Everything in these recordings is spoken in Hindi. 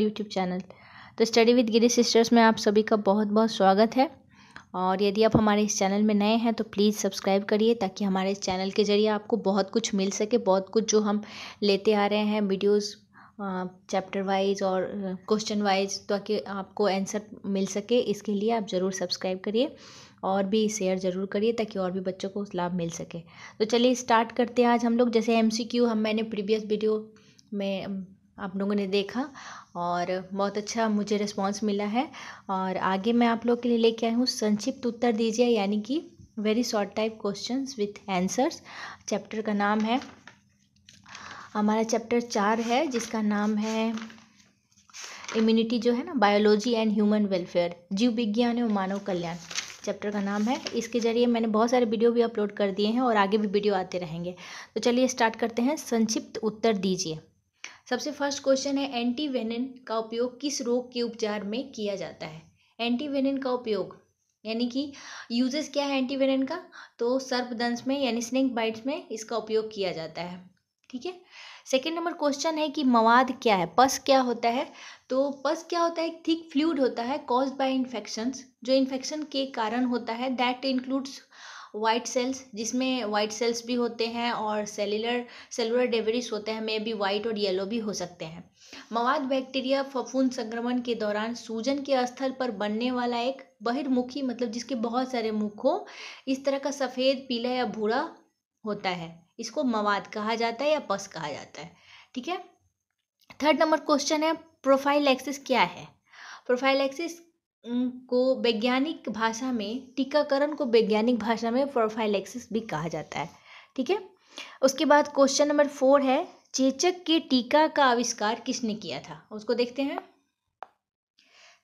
और यूट्यूब चैनल तो स्टडी विद गिरी सिस्टर्स में आप सभी का बहुत बहुत स्वागत है और यदि आप हमारे इस चैनल में नए हैं तो प्लीज़ सब्सक्राइब करिए ताकि हमारे इस चैनल के ज़रिए आपको बहुत कुछ मिल सके बहुत कुछ जो हम लेते आ रहे हैं वीडियोज चैप्टर वाइज और क्वेश्चन वाइज ताकि आपको आंसर मिल सके इसके लिए आप ज़रूर सब्सक्राइब करिए और भी शेयर ज़रूर करिए ताकि और भी बच्चों को लाभ मिल सके तो चलिए स्टार्ट करते हैं आज हम लोग जैसे एमसीक्यू हम मैंने प्रीवियस वीडियो में आप लोगों ने देखा और बहुत अच्छा मुझे रिस्पांस मिला है और आगे मैं आप लोग के लिए लेके आई हूँ संक्षिप्त उत्तर दीजिए यानी कि very short type question with answers chapter का नाम है हमारा चैप्टर चार है जिसका नाम है इम्यूनिटी जो है ना बायोलॉजी एंड ह्यूमन वेलफेयर जीव विज्ञान एवं मानव कल्याण चैप्टर का नाम है इसके जरिए मैंने बहुत सारे वीडियो भी अपलोड कर दिए हैं और आगे भी वीडियो आते रहेंगे तो चलिए स्टार्ट करते हैं संक्षिप्त उत्तर दीजिए सबसे फर्स्ट क्वेश्चन है एंटीवेनिन का उपयोग किस रोग के उपचार में किया जाता है एंटीवेनिन का उपयोग यानी कि यूजेस क्या है एंटीवेनिन का तो सर्पदंश में यानी स्नेक बाइट्स में इसका उपयोग किया जाता है ठीक है सेकेंड नंबर क्वेश्चन है कि मवाद क्या है पस क्या होता है तो पस क्या होता है एक थिक फ्लूड होता है कॉज बाय इन्फेक्शंस जो इन्फेक्शन के कारण होता है दैट इंक्लूड्स वाइट सेल्स जिसमें वाइट सेल्स भी होते हैं और सेलुलर सेलुलर डेवरिस होते हैं मे भी वाइट और येलो भी हो सकते हैं मवाद बैक्टीरिया फफूंद संक्रमण के दौरान सूजन के स्थल पर बनने वाला एक बहिर्मुखी मतलब जिसके बहुत सारे मुख हो इस तरह का सफ़ेद पीला या भूरा होता है इसको मवाद कहा जाता है या पस कहा जाता है ठीक है थर्ड नंबर क्वेश्चन है प्रोफाइल एक्सिस क्या है प्रोफाइल एक्सिस को वैज्ञानिक भाषा में टीकाकरण को वैज्ञानिक भाषा में प्रोफाइलेक्सिस भी कहा जाता है ठीक है उसके बाद क्वेश्चन नंबर फोर है चेचक के टीका का आविष्कार किसने किया था उसको देखते हैं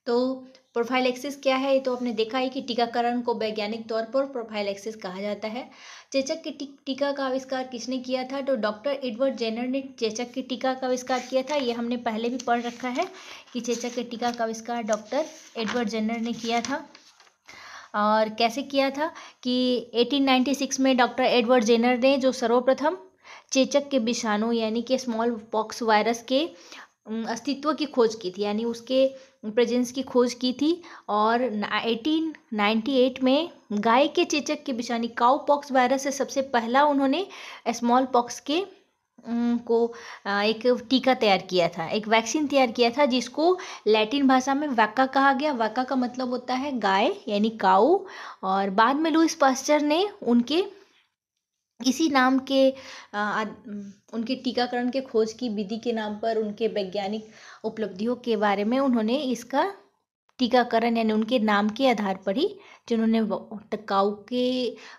तो प्रोफाइल एक्सिस क्या है ये तो आपने देखा है कि टीकाकरण को वैज्ञानिक तौर पर प्रोफाइल एक्सिस कहा जाता है चेचक के टीका का आविष्कार किसने किया था तो डॉक्टर एडवर्ड जेनर ने चेचक के टीका का आविष्कार किया था ये हमने पहले भी पढ़ रखा है कि चेचक के टीका का आविष्कार डॉक्टर एडवर्ड जेनर ने किया था और कैसे किया था कि एटीन में डॉक्टर एडवर्ड जेनर ने जो सर्वप्रथम चेचक के विषाणु यानी कि स्मॉल पॉक्स वायरस के अस्तित्व की खोज की थी यानी उसके प्रेजेंस की खोज की थी और 1898 में गाय के चेचक के विष यानी काउ पॉक्स वायरस से सबसे पहला उन्होंने स्मॉल पॉक्स के को एक टीका तैयार किया था एक वैक्सीन तैयार किया था जिसको लैटिन भाषा में वैका कहा गया वैका का मतलब होता है गाय यानी काऊ और बाद में लुइस पास्चर ने उनके इसी नाम के उनके टीकाकरण के खोज की विधि के नाम पर उनके वैज्ञानिक उपलब्धियों के बारे में उन्होंने इसका टीकाकरण यानी उनके नाम के आधार पर ही जिन्होंने टकाऊ के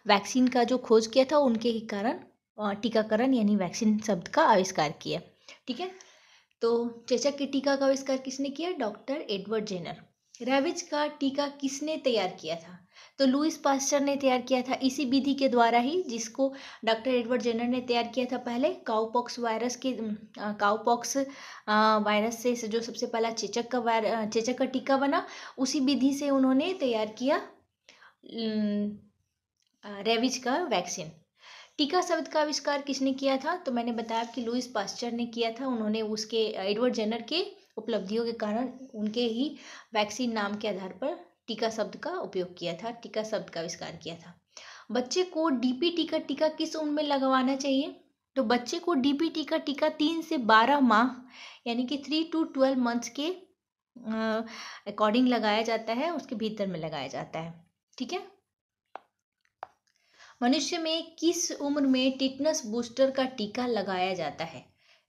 वैक्सीन का जो खोज किया था उनके ही कारण टीकाकरण यानी वैक्सीन शब्द का आविष्कार किया ठीक है तो चेचक के टीका का आविष्कार किसने किया डॉक्टर एडवर्ड जेनर रेविज का टीका किसने तैयार किया था तो लुइस पास्टर ने तैयार किया था इसी विधि के द्वारा ही जिसको डॉक्टर एडवर्ड जेनर ने तैयार किया था पहले काउपॉक्स वायरस के काउपॉक्स वायरस से जो सबसे पहला चेचक का वायर चेचक का टीका बना उसी विधि से उन्होंने तैयार किया रेविज का वैक्सीन टीका शब्द का आविष्कार किसने किया था तो मैंने बताया कि लुइस पास्चर ने किया था उन्होंने उसके एडवर्ड जेनर के उपलब्धियों के कारण उनके ही वैक्सीन नाम के आधार पर टीका शब्द का उपयोग किया था टीका शब्द का आविष्कार किया था बच्चे को डीपीटी का टीका किस उम्र में लगवाना चाहिए तो बच्चे को डीपीटी का टीका तीन से बारह माह यानी कि थ्री टू ट्वेल्व मंथ्स के अकॉर्डिंग लगाया जाता है उसके भीतर में लगाया जाता है ठीक है मनुष्य में किस उम्र में टिटनस बूस्टर का टीका लगाया जाता है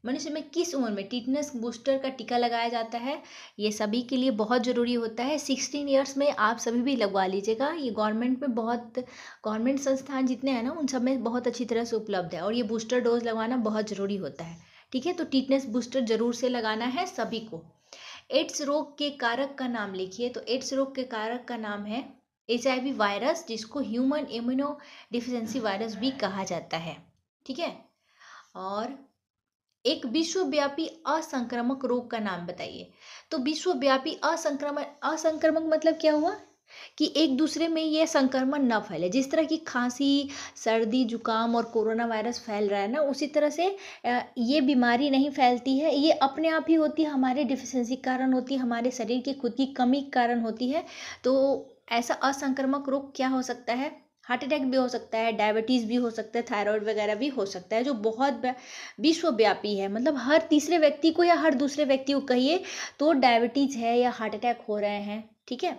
मनुष्य में किस उम्र में टिटनेस बूस्टर का टीका लगाया जाता है ये सभी के लिए बहुत ज़रूरी होता है सिक्सटीन ईयर्स में आप सभी भी लगवा लीजिएगा ये गवर्नमेंट में बहुत गवर्नमेंट संस्थान जितने हैं ना उन सब में बहुत अच्छी तरह से उपलब्ध है और ये बूस्टर डोज लगवाना बहुत ज़रूरी होता है ठीक है तो टिटनेस बूस्टर जरूर से लगाना है सभी को एड्स रोग के कारक का नाम लिखिए तो एड्स रोग के कारक का नाम है एच वायरस जिसको ह्यूमन इम्यूनो डिफिशेंसी वायरस भी कहा जाता है ठीक है और एक विश्वव्यापी असंक्रामक रोग का नाम बताइए तो विश्वव्यापी असंक्रमण असंक्रमक मतलब क्या हुआ कि एक दूसरे में ये संक्रमण न फैले जिस तरह की खांसी सर्दी जुकाम और कोरोना वायरस फैल रहा है ना उसी तरह से ये बीमारी नहीं फैलती है ये अपने आप ही होती है हमारे डिफिशेंसी कारण होती है हमारे शरीर की खुद की कमी कारण होती है तो ऐसा असंक्रमक रोग क्या हो सकता है हार्ट अटैक भी हो सकता है डायबिटीज़ भी हो सकता है थायराइड वगैरह भी हो सकता है जो बहुत विश्वव्यापी है मतलब हर तीसरे व्यक्ति को या हर दूसरे व्यक्ति को कहिए तो डायबिटीज़ है या हार्ट अटैक हो रहे हैं ठीक है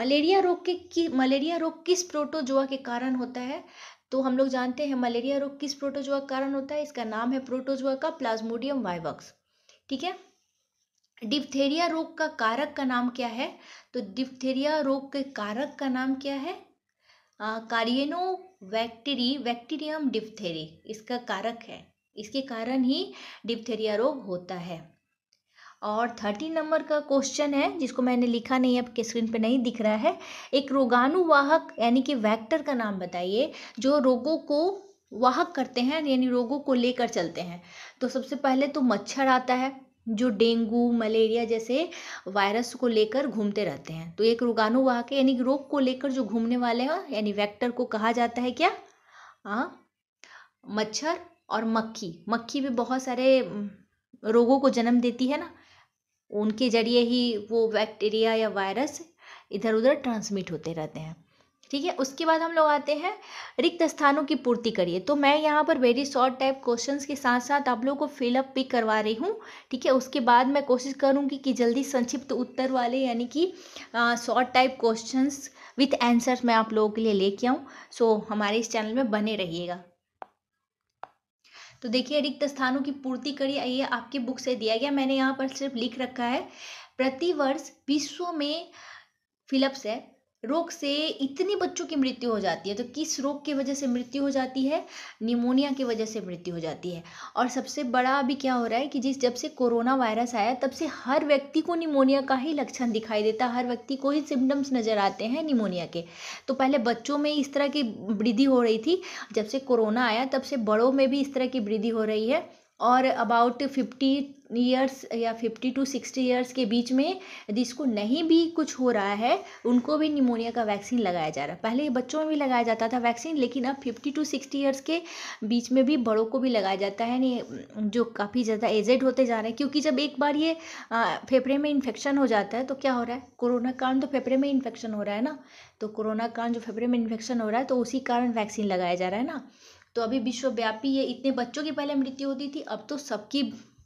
मलेरिया रोग के कि मलेरिया रोग किस प्रोटोजोआ के कारण होता है तो हम लोग जानते हैं मलेरिया रोग किस प्रोटोजोआ के कारण होता है इसका नाम है प्रोटोजोआ का प्लाज्मोडियम वाइवक्स ठीक है डिप्थेरिया रोग का कारक का नाम क्या है तो डिप्थेरिया रोग के कारक का नाम क्या है कारियनो वैक्टीरी वैक्टीरियम डिप्थेरी इसका कारक है इसके कारण ही डिप्थेरिया रोग होता है और थर्टीन नंबर का क्वेश्चन है जिसको मैंने लिखा नहीं है आपके स्क्रीन पे नहीं दिख रहा है एक रोगाणुवाहक यानी कि वेक्टर का नाम बताइए जो रोगों को वाहक करते हैं यानी रोगों को लेकर चलते हैं तो सबसे पहले तो मच्छर आता है जो डेंगू मलेरिया जैसे वायरस को लेकर घूमते रहते हैं तो एक के यानी रोग को लेकर जो घूमने वाले हैं यानी वेक्टर को कहा जाता है क्या आ, मच्छर और मक्खी मक्खी भी बहुत सारे रोगों को जन्म देती है ना उनके जरिए ही वो बैक्टीरिया या वायरस इधर उधर ट्रांसमिट होते रहते हैं ठीक है उसके बाद हम लोग आते हैं रिक्त स्थानों की पूर्ति करिए तो मैं यहाँ पर वेरी शॉर्ट टाइप क्वेश्चंस के साथ साथ आप लोगों को फिलअप भी करवा रही हूँ ठीक है उसके बाद मैं कोशिश करूँगी कि जल्दी संक्षिप्त उत्तर वाले यानी कि short type question with answers मैं आप लोगों के लिए लेके आऊँ सो हमारे इस चैनल में बने रहिएगा तो देखिए रिक्त स्थानों की पूर्ति करिए ये आपकी बुक से दिया गया मैंने यहाँ पर सिर्फ लिख रखा है प्रतिवर्ष विश्व में फिलप्स है रोग से इतने बच्चों की मृत्यु हो जाती है तो किस रोग की वजह से मृत्यु हो जाती है निमोनिया की वजह से मृत्यु हो जाती है और सबसे बड़ा अभी क्या हो रहा है कि जिस जब से कोरोना वायरस आया तब से हर व्यक्ति को निमोनिया का ही लक्षण दिखाई देता हर व्यक्ति को ही सिम्टम्स नज़र आते हैं निमोनिया के तो पहले बच्चों में इस तरह की वृद्धि हो रही थी जब से कोरोना आया तब से बड़ों में भी इस तरह की वृद्धि हो रही है और अबाउट फिफ्टी ईयर्स या फिफ्टी टू सिक्सटी ईयर्स के बीच में जिसको नहीं भी कुछ हो रहा है उनको भी निमोनिया का वैक्सीन लगाया जा रहा है पहले बच्चों में भी लगाया जाता था वैक्सीन लेकिन अब फिफ्टी टू सिक्सटी ईयर्स के बीच में भी बड़ों को भी लगाया जाता है जो काफ़ी ज़्यादा एजेड होते जा रहे हैं क्योंकि जब एक बार ये फेफड़े में इन्फेक्शन हो जाता है तो क्या हो रहा है कोरोना कारण तो फेफड़े में इन्फेक्शन हो रहा है ना तो कोरोना कारण जो फेफड़े में इन्फेक्शन हो रहा है तो उसी कारण वैक्सीन लगाया जा रहा है ना तो अभी विश्वव्यापी ये इतने बच्चों की पहले मृत्यु होती थी अब तो सबकी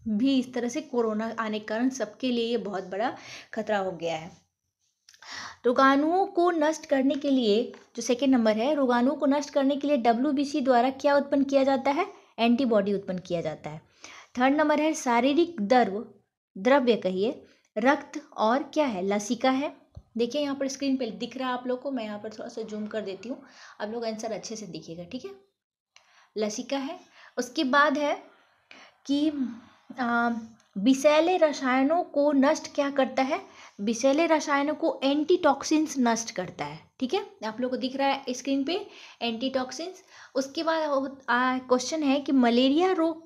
भी इस तरह से कोरोना आने के कारण सबके लिए ये बहुत बड़ा खतरा हो गया है रोगाणुओं को नष्ट करने के लिए जो सेकेंड नंबर है रोगाणुओं को नष्ट करने के लिए डब्ल्यू द्वारा क्या उत्पन्न किया जाता है एंटीबॉडी उत्पन्न किया जाता है थर्ड नंबर है शारीरिक द्रव द्रव्य कहिए रक्त और क्या है लसिका है देखिए यहाँ पर स्क्रीन पे दिख रहा है आप लोग को मैं यहाँ पर थोड़ा सा जूम कर देती हूँ आप लोग आंसर अच्छे से दिखेगा ठीक है लसिका है उसके बाद है कि विषैले रसायनों को नष्ट क्या करता है विषैले रसायनों को एंटीटॉक्सिन्स नष्ट करता है ठीक है आप लोगों को दिख रहा है स्क्रीन पे एंटीटॉक्सिन्स उसके बाद क्वेश्चन है कि मलेरिया रोग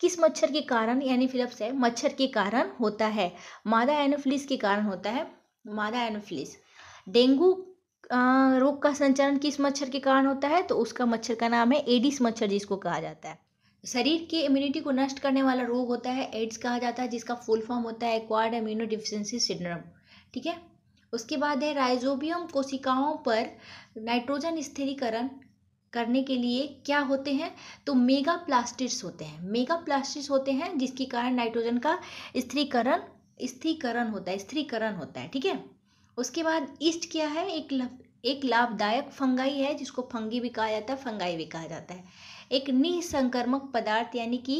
किस मच्छर के कारण यानी फिलप्स है मच्छर के कारण होता है मादा एनोफिलिस के कारण होता है मादा एनोफिलिस डेंगू रोग का संचालन किस मच्छर के कारण होता है तो उसका मच्छर का नाम है एडिस मच्छर जिसको कहा जाता है शरीर की इम्यूनिटी को नष्ट करने वाला रोग होता है एड्स कहा जाता है जिसका फुल फॉर्म होता है एक्वायर्ड इम्यूनो डिफिशेंसी सिंड्रोम ठीक है उसके बाद है राइजोबियम कोशिकाओं पर नाइट्रोजन स्थिरीकरण करने के लिए क्या होते हैं तो मेगा प्लास्टिक्स होते हैं मेगा प्लास्टिक्स होते हैं जिसके कारण नाइट्रोजन का स्थिरीकरण स्थिरीकरण होता है स्थिरीकरण होता है ठीक है उसके बाद ईस्ट क्या है एक लाभ एक लाभदायक फंगाई है जिसको फंगी भी कहा जाता है फंगाई भी कहा जाता है एक निसंक्रमक पदार्थ यानी कि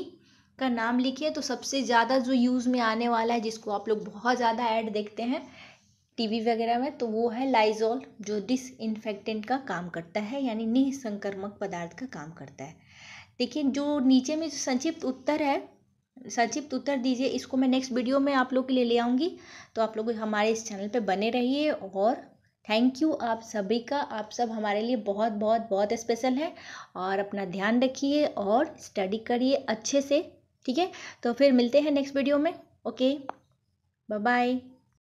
का नाम लिखिए तो सबसे ज़्यादा जो यूज़ में आने वाला है जिसको आप लोग बहुत ज़्यादा ऐड देखते हैं टीवी वगैरह में तो वो है लाइजॉल जो डिसइनफेक्टेंट का काम करता है यानी निसंक्रमक पदार्थ का काम करता है देखिए जो नीचे में जो संक्षिप्त उत्तर है संक्षिप्त उत्तर दीजिए इसको मैं नेक्स्ट वीडियो में आप लोग के लिए ले आऊँगी तो आप लोग हमारे इस चैनल पर बने रहिए और थैंक यू आप सभी का आप सब हमारे लिए बहुत बहुत बहुत स्पेशल है और अपना ध्यान रखिए और स्टडी करिए अच्छे से ठीक है तो फिर मिलते हैं नेक्स्ट वीडियो में ओके बाय बाय